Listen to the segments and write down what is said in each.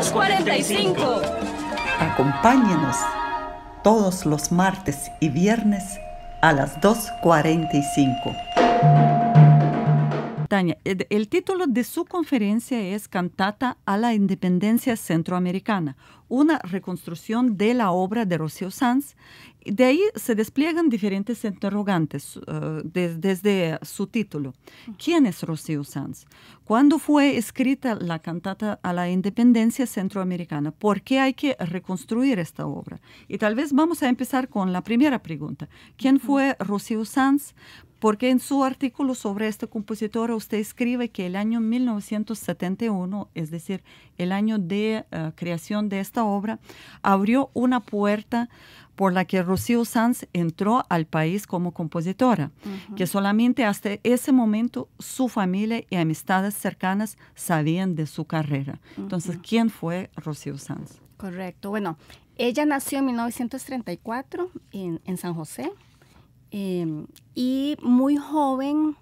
245. Acompáñenos todos los martes y viernes a las 2.45. Tania, el título de su conferencia es Cantata a la Independencia Centroamericana, una reconstrucción de la obra de Rocío Sanz de ahí se despliegan diferentes interrogantes eh, desde su título. ¿Quién es Rocío Sanz? ¿Cuándo fue escrita la cantata a la independencia centroamericana? ¿Por qué hay que reconstruir esta obra? Y tal vez vamos a empezar con la primera pregunta. ¿Quién fue Rocío Sanz? Porque en su artículo sobre este compositora usted escribe que el año 1971, es decir, el año de eh, creación de esta obra, abrió una puerta por la que Rocío Sanz entró al país como compositora, que solamente hasta ese momento su familia y amistades cercanas sabían de su carrera. Entonces, ¿quién fue Rocío Sanz? Correcto. Bueno, ella nació en 1934 en, San José em, y muy joven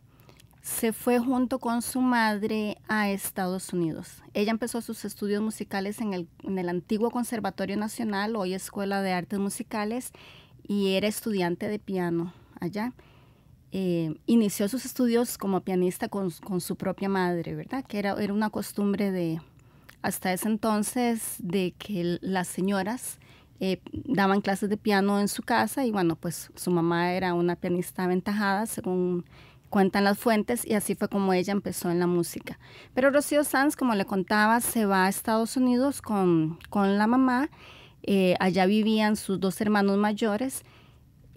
se fue junto con su madre a Estados Unidos. Ella empezó sus estudios musicales en el, en el, antiguo Conservatorio Nacional, hoy Escuela de Artes Musicales, y era estudiante de piano allá. Eh, inició sus estudios como pianista con, su propia madre, ¿verdad? Que era, era una costumbre de, hasta ese entonces, de que las señoras eh, daban clases de piano en su casa y bueno, pues su mamá era una pianista aventajada, según cuentan las fuentes, y así fue como ella empezó en la música. Pero Rocío Sanz, como le contaba, se va a Estados Unidos con, con la mamá, eh, allá vivían sus dos hermanos mayores,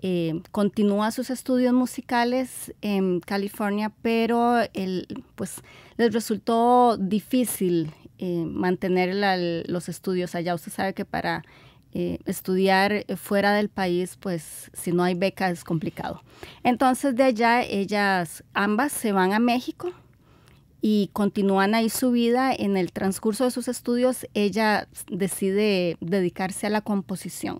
eh, continúa sus estudios musicales en California, pero el, pues, les resultó difícil eh, mantener los estudios allá. Usted sabe que para eh, estudiar eh, fuera del país, pues si no hay beca es complicado. Entonces de allá ellas ambas se van a México y continúan ahí su vida. En el transcurso de sus estudios ella decide dedicarse a la composición.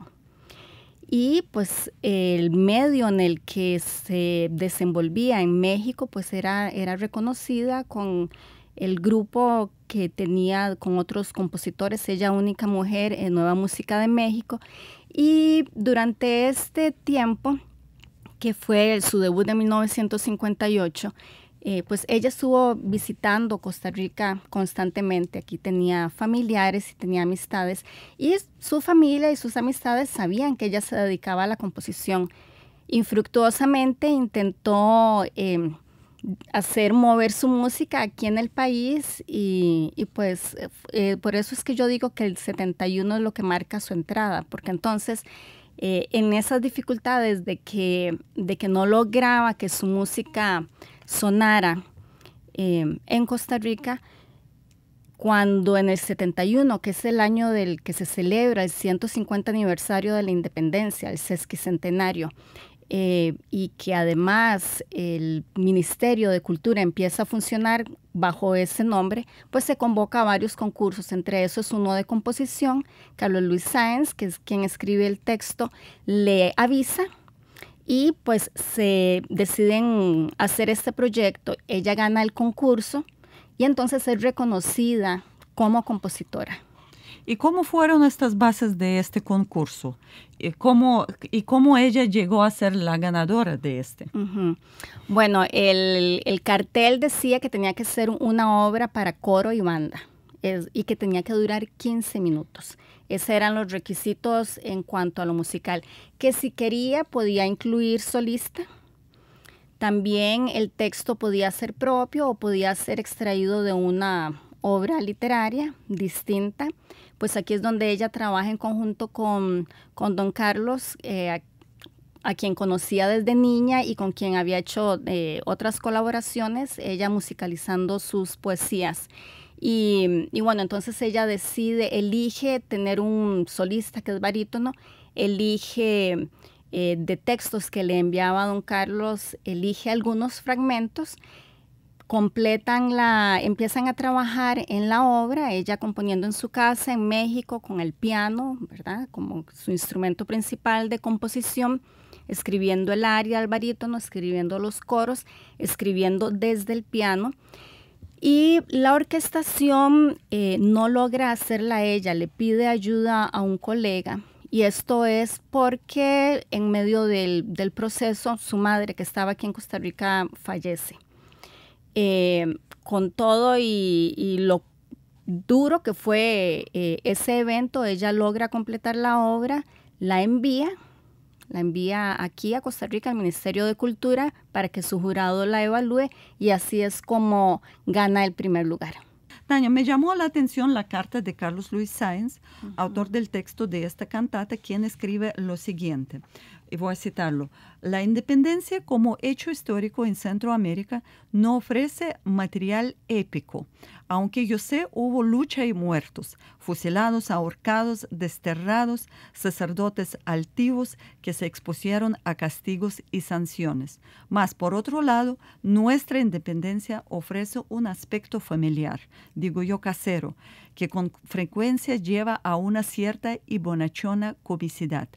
Y pues el medio en el que se desenvolvía en México pues era, era reconocida con el grupo que tenía con otros compositores, ella única mujer en eh, Nueva Música de México. Y durante este tiempo, que fue su debut de 1958, eh, pues ella estuvo visitando Costa Rica constantemente. Aquí tenía familiares y tenía amistades. Y su familia y sus amistades sabían que ella se dedicaba a la composición. Infructuosamente intentó em, hacer mover su música aquí en el país y, pues eh, eh, por eso es que yo digo que el 71 es lo que marca su entrada, porque entonces eh, en esas dificultades de que, de que no lograba que su música sonara em, en Costa Rica, cuando en el 71, que es el año del que se celebra el 150 aniversario de la independencia, el sesquicentenario, eh, y que además el Ministerio de Cultura empieza a funcionar bajo ese nombre, pues se convoca a varios concursos, entre esos uno de composición. Carlos Luis Sáenz, que es quien escribe el texto, le avisa y pues se deciden hacer este proyecto. Ella gana el concurso y entonces es reconocida como compositora. ¿Y cómo fueron estas bases de este concurso? ¿Y cómo, ella llegó a ser la ganadora de este? Bueno, el, cartel decía que tenía que ser una obra para coro y banda y que tenía que durar 15 minutos. Esos eran los requisitos en cuanto a lo musical. Que si quería podía incluir solista. También el texto podía ser propio o podía ser extraído de una obra literaria distinta pues aquí es donde ella trabaja en conjunto con, don Carlos, eh, a, quien conocía desde niña y con quien había hecho eh, otras colaboraciones, ella musicalizando sus poesías. Y, bueno, entonces ella decide, elige tener un solista que es barítono, elige eh, de textos que le enviaba don Carlos, elige algunos fragmentos completan la, empiezan a trabajar en la obra, ella componiendo en su casa en México con el piano, ¿verdad? Como su instrumento principal de composición, escribiendo el aria al barítono, escribiendo los coros, escribiendo desde el piano. Y la orquestación eh, no logra hacerla ella, le pide ayuda a un colega. Y esto es porque en medio del, del proceso su madre que estaba aquí en Costa Rica fallece. Eh, con todo y, lo duro que fue eh, ese evento, ella logra completar la obra, la envía, la envía aquí a Costa Rica al Ministerio de Cultura para que su jurado la evalúe y así es como gana el primer lugar. Tania, me llamó la atención la carta de Carlos Luis Sáenz, autor del texto de esta cantata, quien escribe lo siguiente y voy a citarlo, la independencia como hecho histórico en Centroamérica no ofrece material épico, aunque yo sé hubo lucha y muertos, fusilados, ahorcados, desterrados, sacerdotes altivos que se expusieron a castigos y sanciones. Mas, por otro lado, nuestra independencia ofrece un aspecto familiar, digo yo casero, que con frecuencia lleva a una cierta y bonachona comicidad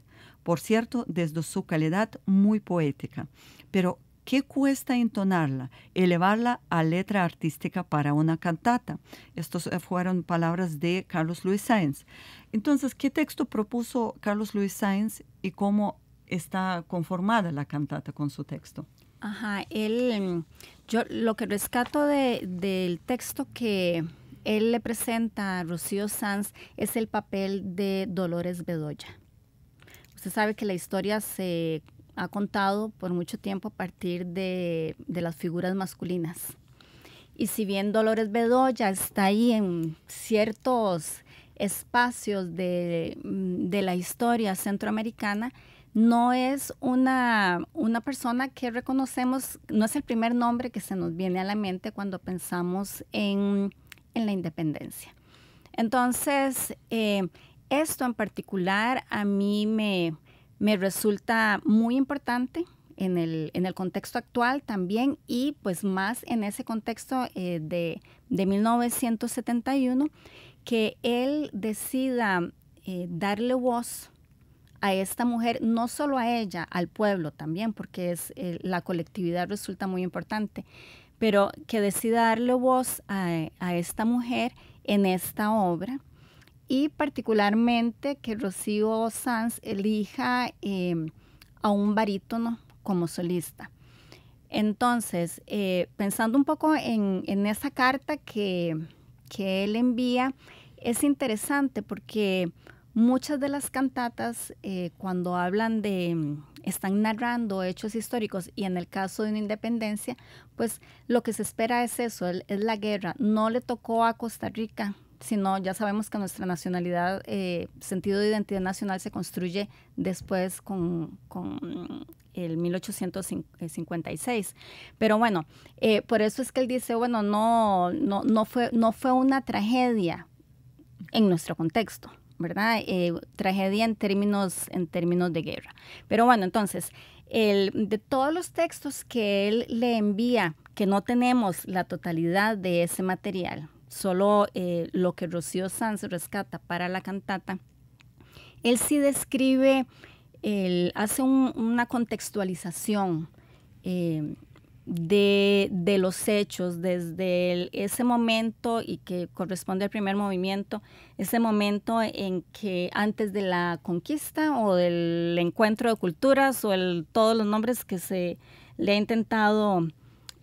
por cierto, desde su calidad muy poética. Pero, ¿qué cuesta entonarla, elevarla a letra artística para una cantata? Estas eh, fueron palabras de Carlos Luis Sáenz. Entonces, ¿qué texto propuso Carlos Luis Sáenz y cómo está conformada la cantata con su texto? Ajá, em, yo lo que rescato del texto que él le presenta a Rocío Sanz es el papel de Dolores Bedoya usted sabe que la historia se ha contado por mucho tiempo a partir de, las figuras masculinas. Y si bien Dolores Bedoya está ahí en ciertos espacios mm, de, la historia centroamericana, no es una, una, persona que reconocemos, no es el primer nombre que se nos viene a la mente cuando pensamos en, la independencia. Entonces, eh, esto en particular a mí me, me resulta muy importante en el, en el, contexto actual también y pues más en ese contexto eh, de, de, 1971, que él decida eh, darle voz a esta mujer, no solo a ella, al pueblo también, porque es, eh, la colectividad resulta muy importante, pero que decida darle voz a esta mujer en esta obra y particularmente que Rocío Sanz elija em, a un barítono como solista. Entonces, eh, pensando un poco en, esa carta que, que, él envía, es interesante porque muchas de las cantatas, eh, cuando hablan de, están narrando hechos históricos y en el caso de una independencia, pues lo que se espera es eso, es la guerra. No le tocó a Costa Rica sino ya sabemos que nuestra nacionalidad, eh, sentido de identidad nacional se construye después con, el 1856. Pero bueno, eh, por eso es que él dice, bueno, no, no, no, fue, no fue una tragedia en nuestro contexto. ¿Verdad? Eh, tragedia en términos, en términos de guerra. Pero bueno, entonces, de todos los textos que él le envía, que no tenemos la totalidad de ese material, solo eh, lo que Rocío Sanz rescata para la cantata, él sí describe, hace una contextualización eh, de, los hechos desde ese momento y que corresponde al primer movimiento, ese momento en que antes de la conquista o del encuentro de culturas o el, todos los nombres que se le ha intentado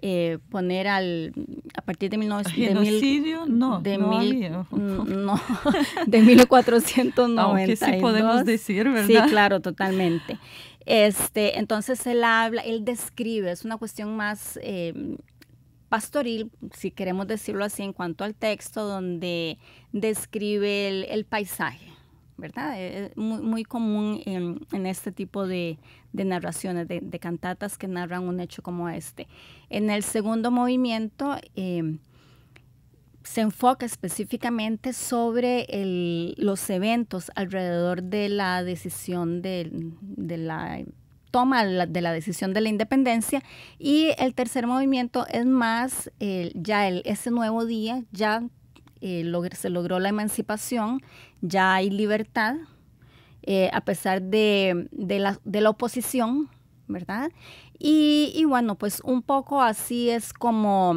eh, poner al a partir de, 19, de mil, no de mil, no de 1490 aunque sí podemos decir verdad sí claro totalmente este entonces él habla él describe es una cuestión más eh, pastoril, si queremos decirlo así, en cuanto al texto, donde describe el, el paisaje, ¿verdad? Es eh, eh, muy, muy común en, este tipo de, narraciones, de, cantatas que narran un hecho como este. En el segundo movimiento em, se enfoca específicamente sobre el, los eventos alrededor de la decisión de, la toma de la decisión de la independencia y el tercer movimiento es más eh, ya el, ese nuevo día, ya eh, se logró la emancipación, ya hay libertad, eh, a pesar de, de, la, de, la, oposición, ¿verdad? Y, y, bueno, pues un poco así es como,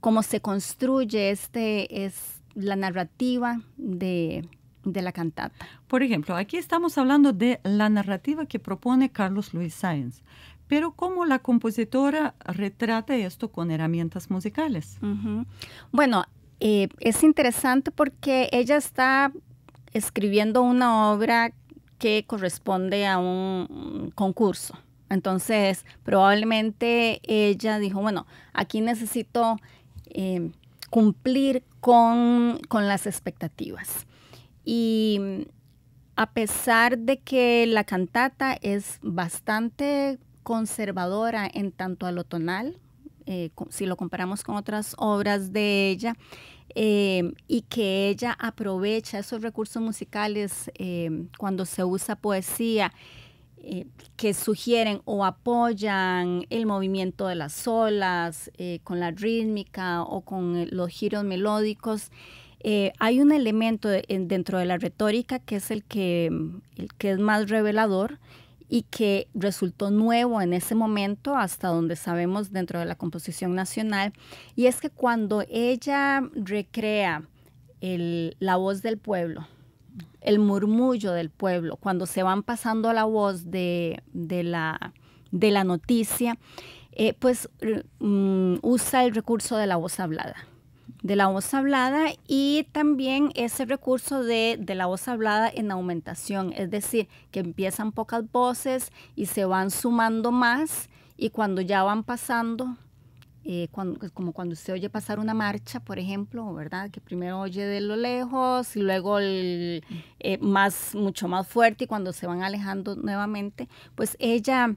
como se construye este, es la narrativa de, de la cantata. Por ejemplo, aquí estamos hablando de la narrativa que propone Carlos Luis Sáenz, pero cómo la compositora retrata esto con herramientas musicales. Bueno, eh, es interesante porque ella está escribiendo una obra que corresponde a un concurso. Entonces, probablemente ella dijo, bueno, aquí necesito eh, cumplir con, con, las expectativas. Y mm, a pesar de que la cantata es bastante conservadora en tanto a lo tonal, eh, si lo comparamos con otras obras de ella, eh, y que ella aprovecha esos recursos musicales eh, cuando se usa poesía que sugieren o apoyan el movimiento de las olas con la rítmica o con los giros melódicos. hay un elemento dentro de la retórica que es el que es más revelador, y que resultó nuevo en ese momento, hasta donde sabemos dentro de la composición nacional, y es que cuando ella recrea la voz del pueblo, el murmullo del pueblo, cuando se van pasando la voz de, la, noticia, eh, pues mm, usa el recurso de la voz hablada de la voz hablada y también ese recurso de, de, la voz hablada en aumentación, es decir, que empiezan pocas voces y se van sumando más y cuando ya van pasando eh, como cuando usted oye pasar una marcha, por ejemplo, ¿verdad? Que primero oye de lo lejos y luego mm. eh, más, mucho más fuerte y cuando se van alejando nuevamente, pues ella,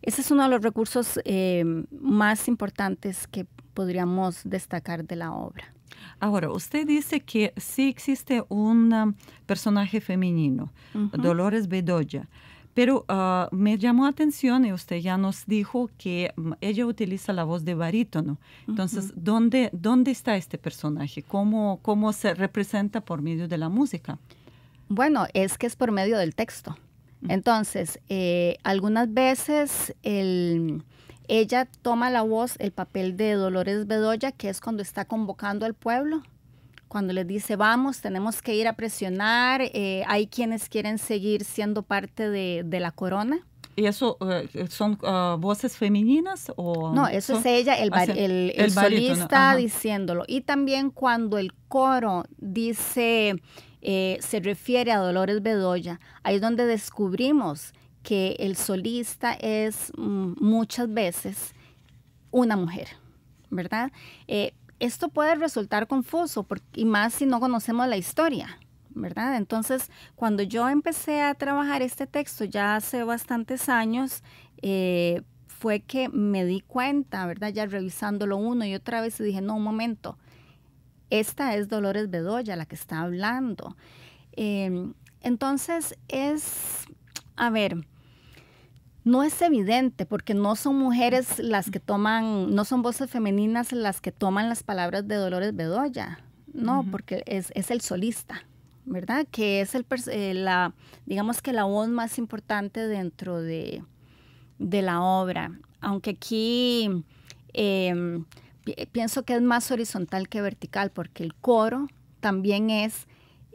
ese es uno de los recursos eh, más importantes que podríamos destacar de la obra. Ahora, usted dice que sí existe un um, personaje femenino, Dolores Bedoya. Pero ah, me llamó atención y usted ya nos dijo que mm, ella utiliza la voz de barítono. Entonces, ¿dónde, ¿dónde está este personaje? ¿Cómo, ¿Cómo se representa por medio de la música? Bueno, es que es por medio del texto. Entonces, eh, algunas veces ella toma la voz, el papel de Dolores Bedoya, que es cuando está convocando al pueblo cuando les dice vamos, tenemos que ir a presionar, eh, hay quienes quieren seguir siendo parte de, de la corona. ¿Y eso eh, son eh, voces femeninas o...? No, eso es ella, el, solista diciéndolo. Y también cuando el coro dice, se refiere a Dolores Bedoya, ahí es donde descubrimos que el solista es mm, muchas veces una mujer, ¿verdad? esto puede resultar confuso porque, y más si no conocemos la historia, ¿verdad? Entonces, cuando yo empecé a trabajar este texto ya hace bastantes años, eh, fue que me di cuenta, ¿verdad? Ya revisándolo uno y otra vez y dije, no, un momento, esta es Dolores Bedoya la que está hablando. Em, entonces, es, a ver, no es evidente porque no son mujeres las que toman, no son voces femeninas las que toman las palabras de Dolores Bedoya, no, porque es, el solista, ¿verdad? Que es el, eh, la, digamos que la voz más importante dentro de, la obra, aunque aquí em, pienso que es más horizontal que vertical porque el coro también es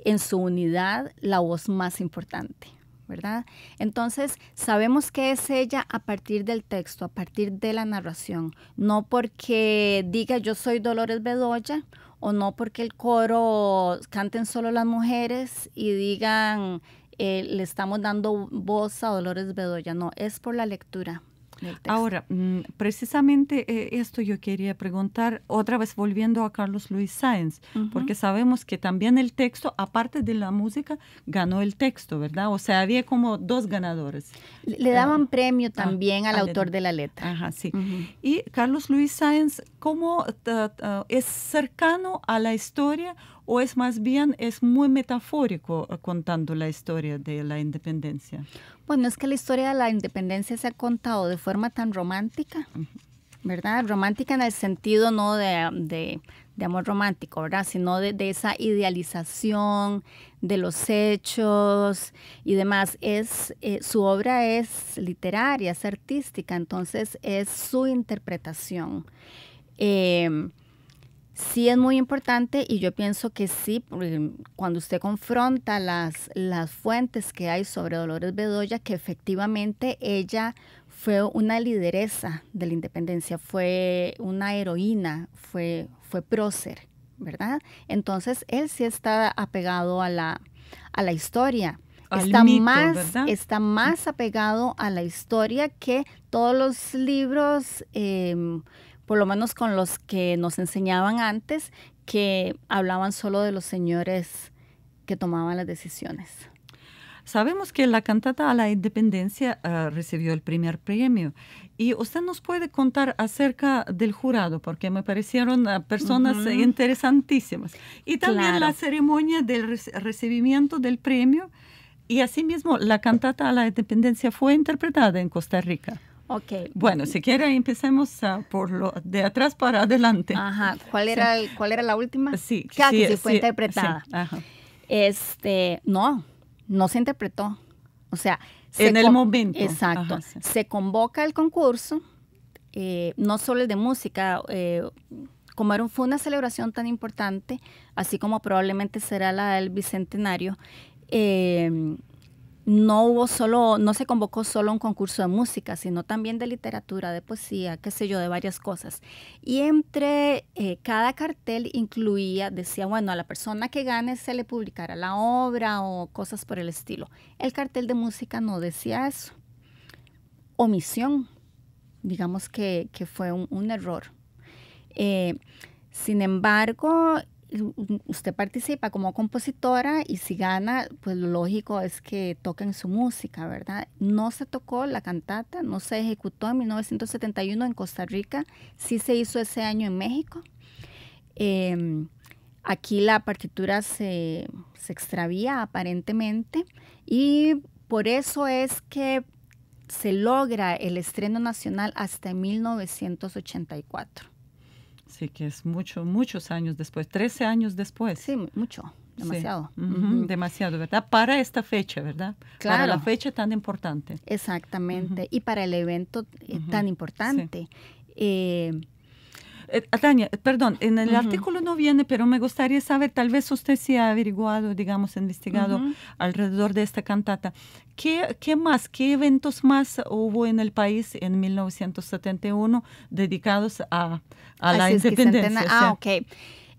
en su unidad la voz más importante. ¿verdad? Entonces, sabemos que es ella a partir del texto, a partir de la narración, no porque diga yo soy Dolores Bedoya o no porque el coro canten solo las mujeres y digan eh, le estamos dando voz a Dolores Bedoya, no, es por la lectura, Ahora, mm, precisamente eh, esto yo quería preguntar, otra vez volviendo a Carlos Luis Sáenz, porque sabemos que también el texto, aparte de la música, ganó el texto, ¿verdad? O sea, había como dos ganadores. Le daban ah, premio ah, también al autor de la letra. Ajá, sí. Y Carlos Luis Sáenz, ¿cómo es cercano a la historia o es más bien es muy metafórico eh, contando la historia de la independencia? Bueno, es que la historia de la independencia se ha contado de forma tan romántica, ¿verdad? Romántica en el sentido no de, de, amor romántico, ¿verdad? Sino de, esa idealización de los hechos y demás. Es, eh, su obra es literaria, es artística, entonces es su interpretación. si em, sí es muy importante y yo pienso que sí, cuando usted confronta las, las fuentes que hay sobre Dolores Bedoya, que efectivamente ella fue una lideresa de la independencia, fue una heroína, fue, fue prócer, ¿verdad? Entonces él sí está apegado a la, a la historia. está, más, está más apegado a la historia que todos los libros, em, por lo menos con los que nos enseñaban antes, que hablaban solo de los señores que tomaban las decisiones. Sabemos que la cantata a la independencia ah, recibió el primer premio. Y usted nos puede contar acerca del jurado, porque me parecieron ah, personas interesantísimas. Y también la ceremonia del recibimiento del premio. Y asimismo, la cantata a la independencia fue interpretada en Costa Rica. Okay. Bueno, si quiere empecemos ah, por lo de atrás para adelante. Ajá. ¿Cuál era cuál era la última? Sí. Claro que fue interpretada. Este, no, no se interpretó. O sea, en el momento. Exacto. Se convoca el concurso, eh, no solo el de música, eh, como fue una celebración tan importante, así como probablemente será la del Bicentenario, eh, no hubo solo, no se convocó solo un concurso de música, sino también de literatura, de poesía, qué sé yo, de varias cosas. Y entre eh, cada cartel incluía, decía, bueno, a la persona que gane se le publicará la obra o cosas por el estilo. El cartel de música no decía eso. Omisión, digamos que, fue un, error. Eh, sin embargo, usted participa como compositora y si gana, pues lo lógico es que toquen su música, ¿verdad? No se tocó la cantata, no se ejecutó en 1971 en Costa Rica, sí se hizo ese año en México. Em, aquí la partitura se, se extravía aparentemente y por eso es que se logra el estreno nacional hasta 1984. Así que es mucho, muchos años después, 13 años después. Sí, mucho, demasiado. Demasiado, ¿verdad? Para esta fecha, ¿verdad? Claro. Para la fecha tan importante. Exactamente, y para el evento eh, tan importante. Eh, eh, eh, perdón, en el artículo no viene, pero me gustaría saber, tal vez usted se ha averiguado, digamos, investigado alrededor de esta cantata. ¿Qué, ¿Qué más, qué eventos más hubo en el país en 1971 dedicados a, la independencia? ah, ok.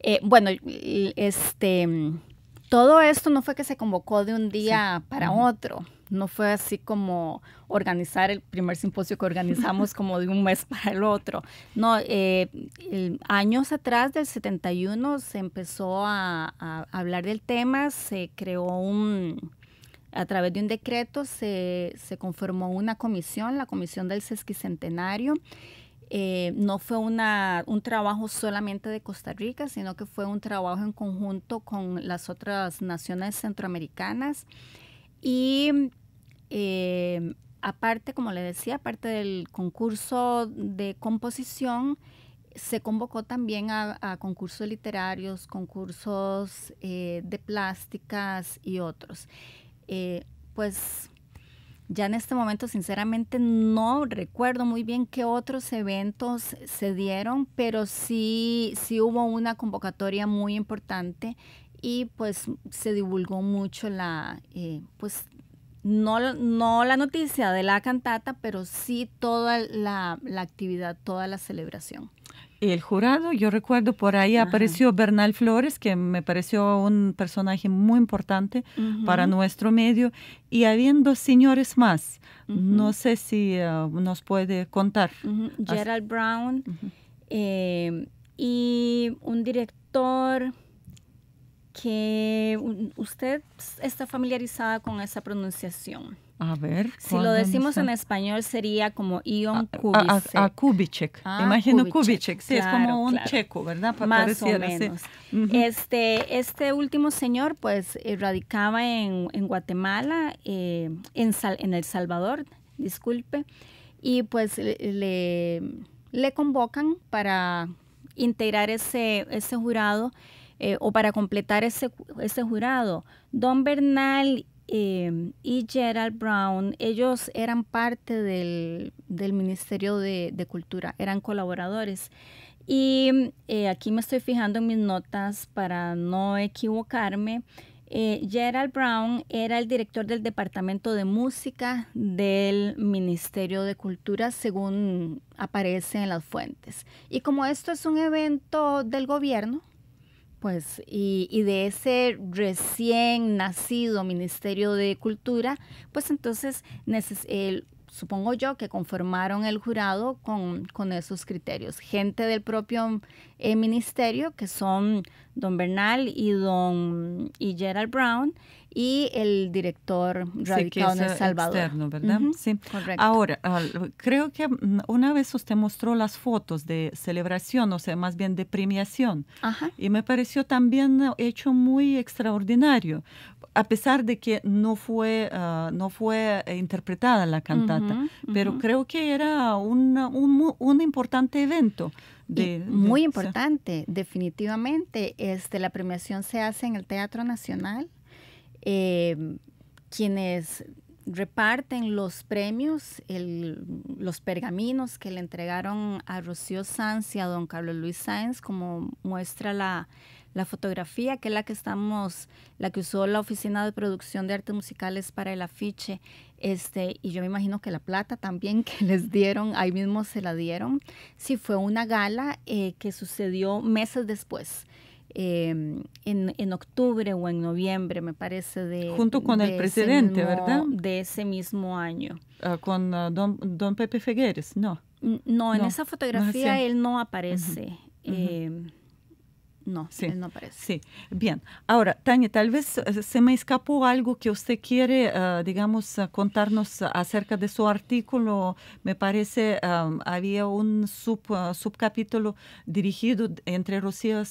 Eh, bueno, este, mm, todo esto no fue que se convocó de un día para otro no fue así como organizar el primer simposio que organizamos como de un mes para el otro. No, eh, años atrás del 71 se empezó a, hablar del tema, se creó un, a través de un decreto se, conformó una comisión, la comisión del sesquicentenario. Eh, no fue una, un trabajo solamente de Costa Rica, sino que fue un trabajo en conjunto con las otras naciones centroamericanas. Y Em, aparte, como le decía, aparte del concurso de composición, se convocó también a, concursos literarios, concursos eh, de plásticas y otros. Eh, pues ya en este momento, sinceramente, no recuerdo muy bien qué otros eventos se dieron, pero sí, hubo una convocatoria muy importante y pues se divulgó mucho la, eh, pues, no, no la noticia de la cantata, pero sí toda la, actividad, toda la celebración el jurado. Yo recuerdo por ahí apareció Bernal Flores, que me pareció un personaje muy importante para nuestro medio, y habiendo señores más. No sé si eh, nos puede contar. Gerald Brown eh, y un director que usted está familiarizada con esa pronunciación. A ver. Si lo decimos en español sería como Ion Kubicek. Ah, ah, ah, A, Imagino Kubicek. es como un checo, ¿verdad? Más o menos. este, este último señor, pues, eh, radicaba en, Guatemala, eh, en, en El Salvador, disculpe, y pues le, le convocan para integrar ese, ese jurado eh, o para completar ese, jurado. Don Bernal eh, y Gerald Brown, ellos eran parte del, Ministerio de, Cultura, eran colaboradores. Y eh, aquí me estoy fijando en mis notas para no equivocarme. Gerald Brown era el director del Departamento de Música del Ministerio de Cultura, según aparece en las fuentes. Y como esto es un evento del gobierno, pues, y, y, de ese recién nacido Ministerio de Cultura, pues entonces supongo yo que conformaron el jurado con, con esos criterios. Gente del propio eh, ministerio, que son don Bernal y don y Gerald Brown, y el director radicado Salvador. ¿verdad? Sí, Ahora, creo que mm, una vez usted mostró las fotos de celebración, o sea, más bien de premiación, y me pareció también eh, hecho muy extraordinario, a pesar de que no fue, ah, no fue eh, interpretada la cantata, pero creo que era un, un importante evento. De, muy importante, definitivamente. Este, la premiación se hace en el Teatro Nacional Em, quienes reparten los premios, los pergaminos que le entregaron a Rocío Sanz y a don Carlos Luis Sáenz, como muestra la, fotografía, que es la que estamos, la que usó la Oficina de Producción de Artes Musicales para el afiche, este, y yo me imagino que la plata también que les dieron, ahí mismo se la dieron. Sí, fue una gala eh, que sucedió meses después Em, en, octubre o en noviembre, me parece, de... Junto con el presidente, ¿verdad? De ese mismo año. Ah, con ah, don, don, Pepe Figueres, ¿no? No, en esa fotografía él no aparece. Em, no, sí. no aparece. Sí, bien. Ahora, Tania, tal vez eh, se me escapó algo que usted quiere, eh, digamos, eh, contarnos acerca de su artículo. Me parece había un sub, subcapítulo dirigido entre Rocío,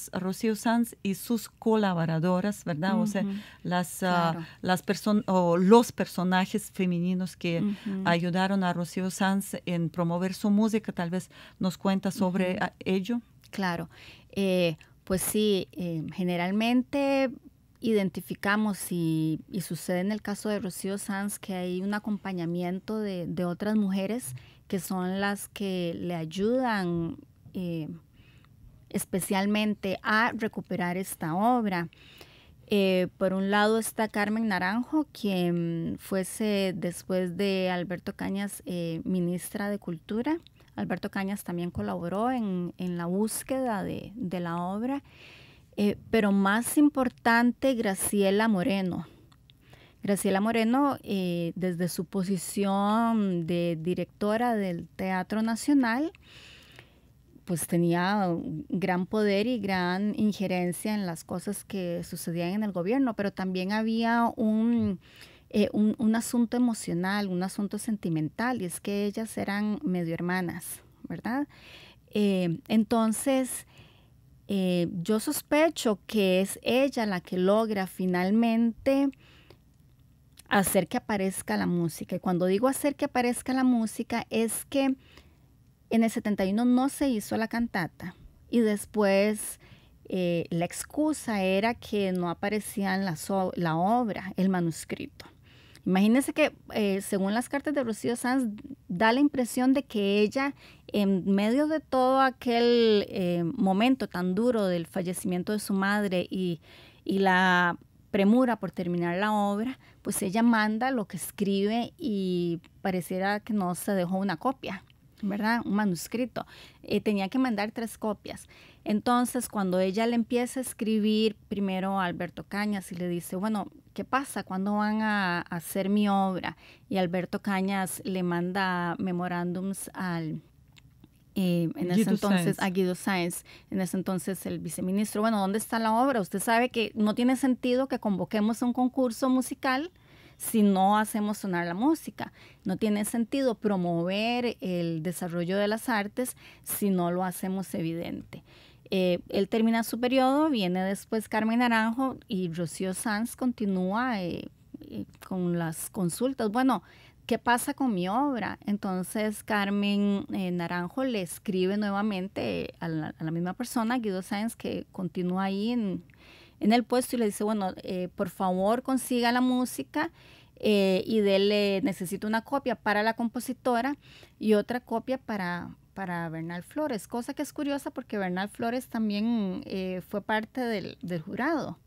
Sanz y sus colaboradoras, ¿verdad? O sea, las, ah, las o los personajes femeninos que ayudaron a Rocío Sanz en promover su música. Tal vez nos cuenta sobre ah, ello. Claro. Pues sí, em, generalmente identificamos y, sucede en el caso de Rocío Sanz que hay un acompañamiento de, otras mujeres que son las que le ayudan eh, especialmente a recuperar esta obra. Eh, por un lado está Carmen Naranjo, quien fuese después de Alberto Cañas eh, ministra de Cultura. Alberto Cañas también colaboró en, en la búsqueda de, de la obra, eh, pero más importante, Graciela Moreno. Graciela Moreno, eh, desde su posición de directora del Teatro Nacional, pues tenía gran poder y gran injerencia en las cosas que sucedían en el gobierno, pero también había un, eh, un, asunto emocional, un asunto sentimental, y es que ellas eran medio hermanas, ¿verdad? Eh, entonces, eh, yo sospecho que es ella la que logra finalmente hacer que aparezca la música. Y cuando digo hacer que aparezca la música es que en el 71 no se hizo la cantata y después la excusa era que no aparecía la obra, el manuscrito. Imagínense que eh, según las cartas de Rocío Sanz da la impresión de que ella en medio de todo aquel eh, momento tan duro del fallecimiento de su madre y la premura por terminar la obra, pues ella manda lo que escribe y pareciera que no se dejó una copia. ¿verdad? Un manuscrito. y eh, tenía que mandar tres copias. Entonces, cuando ella le empieza a escribir primero a Alberto Cañas y le dice, bueno, ¿qué pasa? ¿Cuándo van a, hacer mi obra? Y Alberto Cañas le manda memorándums al... Eh, en ese entonces, a Guido Sáenz, en ese entonces el viceministro, bueno, ¿dónde está la obra? Usted sabe que no tiene sentido que convoquemos un concurso musical si no hacemos sonar la música. No tiene sentido promover el desarrollo de las artes si no lo hacemos evidente. Eh, él termina su periodo, viene después Carmen Naranjo y Rocío Sanz continúa eh, eh, con las consultas. Bueno, ¿qué pasa con mi obra? Entonces Carmen Naranjo le escribe nuevamente a la, misma persona, Guido Sanz, que continúa ahí en, en el puesto y le dice, bueno, eh, por favor consiga la música eh, y dele, necesito una copia para la compositora y otra copia para, para Bernal Flores, cosa que es curiosa porque Bernal Flores también eh, fue parte del, jurado.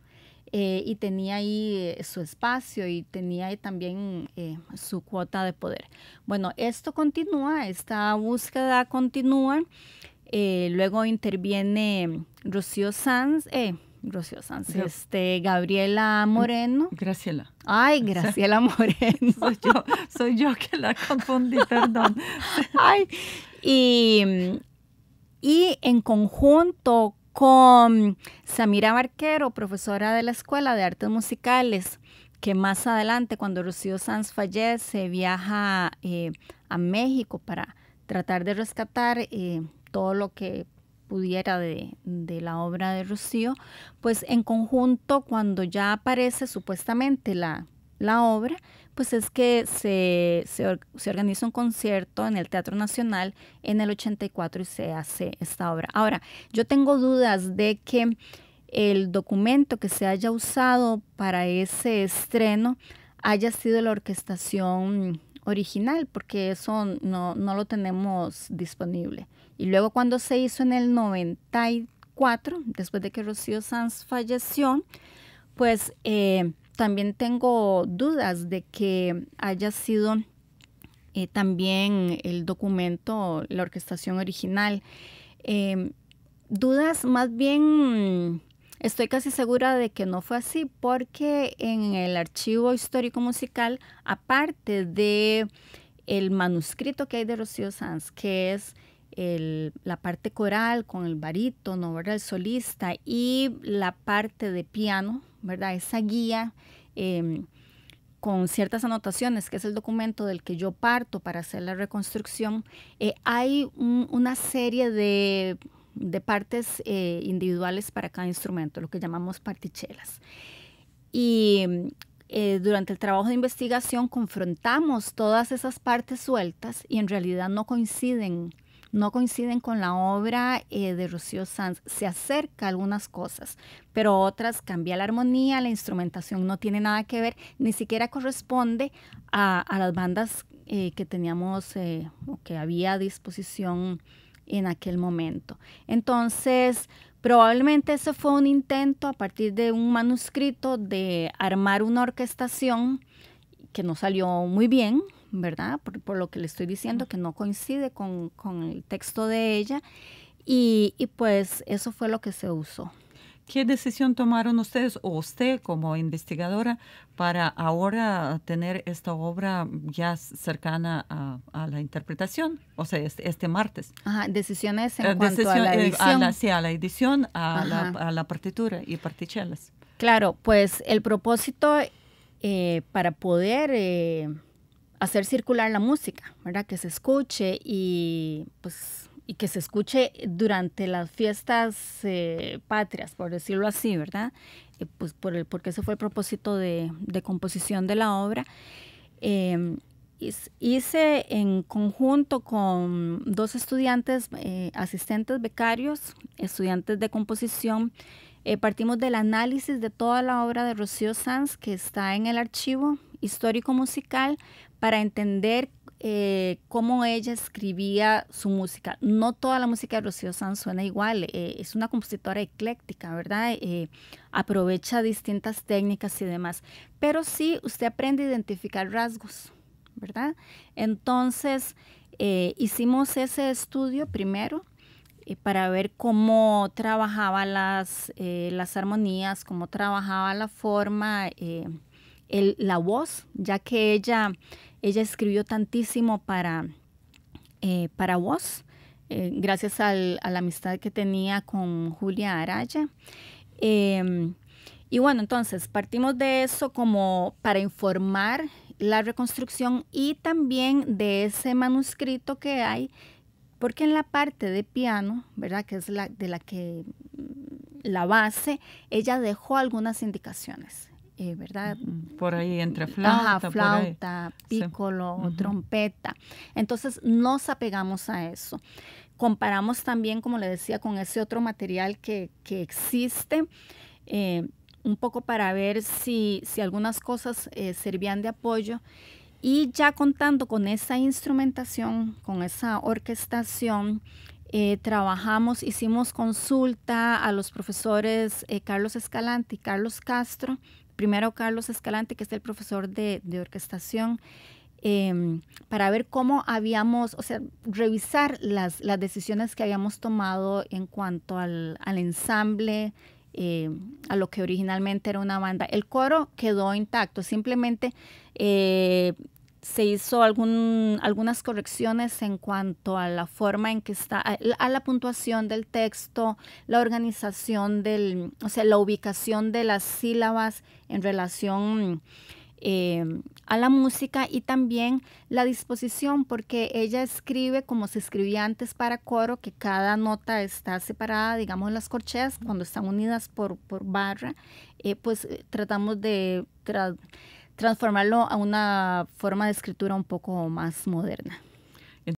y tenía ahí su espacio y tenía ahí también su cuota de poder. Bueno, esto continúa, esta búsqueda continúa. luego interviene Rocío Sanz, Rocío Este, Gabriela Moreno. Mm, Graciela. Ay, Graciela Moreno. Soy yo, soy yo que la confundí, perdón. Ay, y, en conjunto con Samira Barquero, profesora de la Escuela de Artes Musicales, que más adelante, cuando Rocío Sanz fallece, viaja eh, a México para tratar de rescatar eh, todo lo que de, la obra de Rocío, pues en conjunto cuando ya aparece supuestamente la, la obra, pues es que se, se, se, organiza un concierto en el Teatro Nacional en el 84 y se hace esta obra. Ahora, yo tengo dudas de que el documento que se haya usado para ese estreno haya sido la orquestación original porque eso no, no lo tenemos disponible. Y luego cuando se hizo en el 94, después de que Rocío Sanz falleció, pues eh, también tengo dudas de que haya sido eh, también el documento, la orquestación original. Em, dudas más bien Estoy casi segura de que no fue así porque en el archivo histórico musical, aparte de el manuscrito que hay de Rocío Sanz, que es la parte coral con el barítono, ¿verdad? El solista y la parte de piano, ¿verdad? Esa guía em, con ciertas anotaciones, que es el documento del que yo parto para hacer la reconstrucción, eh, hay una serie de de partes eh, individuales para cada instrumento, lo que llamamos partichelas. Y eh, durante el trabajo de investigación confrontamos todas esas partes sueltas y en realidad no coinciden, no coinciden con la obra eh, de Rocío Sanz. Se acerca algunas cosas, pero otras cambia la armonía, la instrumentación no tiene nada que ver, ni siquiera corresponde a, las bandas que teníamos o que había a disposición en aquel momento. Entonces, probablemente ese fue un intento a partir de un manuscrito de armar una orquestación que no salió muy bien, ¿verdad? Por, lo que le estoy diciendo, que no coincide con, el texto de ella. y pues eso fue lo que se usó. ¿Qué decisión tomaron ustedes o usted como investigadora para ahora tener esta obra ya cercana a, la interpretación? O sea, este, este martes. Ajá, decisiones en eh, cuanto eh, a la edición. A la, edición, a la, partitura y partichelas. Claro, pues el propósito eh, para poder hacer circular la música, ¿verdad? Que se escuche y pues y que se escuche durante las fiestas eh, patrias, por decirlo así, ¿verdad? Eh, pues por el, porque ese fue el propósito de, de composición de la obra. Em, hice en conjunto con dos estudiantes, eh, asistentes becarios, estudiantes de composición, partimos del análisis de toda la obra de Rocío Sanz que está en el archivo histórico musical para entender eh, cómo ella escribía su música. No toda la música de Rocío Sanz suena igual, eh, es una compositora ecléctica, ¿verdad? Eh, aprovecha distintas técnicas y demás, pero sí usted aprende a identificar rasgos, ¿verdad? Entonces, hicimos ese estudio primero para ver cómo trabajaba las, las armonías, cómo trabajaba la forma, la voz, ya que ella ella escribió tantísimo para, eh, para vos, eh, gracias a la amistad que tenía con Julia Araya. Em, y bueno, entonces partimos de eso como para informar la reconstrucción y también de ese manuscrito que hay, porque en la parte de piano, ¿verdad? Que es la de la que mm, la base, ella dejó algunas indicaciones. Eh, ¿verdad? Por ahí entre flauta, Ajá, flauta pícolo, trompeta. Entonces nos apegamos a eso. Comparamos también, como le decía, con ese otro material que, existe. Eh, un poco para ver si, algunas cosas eh, servían de apoyo. Y ya contando con esa instrumentación, con esa orquestación, trabajamos, hicimos consulta a los profesores Carlos Escalante y Carlos Castro primero Carlos Escalante, que es el profesor de, orquestación, em, para ver cómo habíamos, o sea, revisar las, decisiones que habíamos tomado en cuanto al, ensamble, em, a lo que originalmente era una banda. El coro quedó intacto, simplemente eh, se hizo algún, algunas correcciones en cuanto a la forma en que está, a, la puntuación del texto, la organización del, o sea, la ubicación de las sílabas en relación em, a la música y también la disposición, porque ella escribe como se escribía antes para coro, que cada nota está separada, digamos las corcheas, cuando están unidas por, barra, eh, pues eh, tratamos de transformarlo a una forma de escritura un poco más moderna.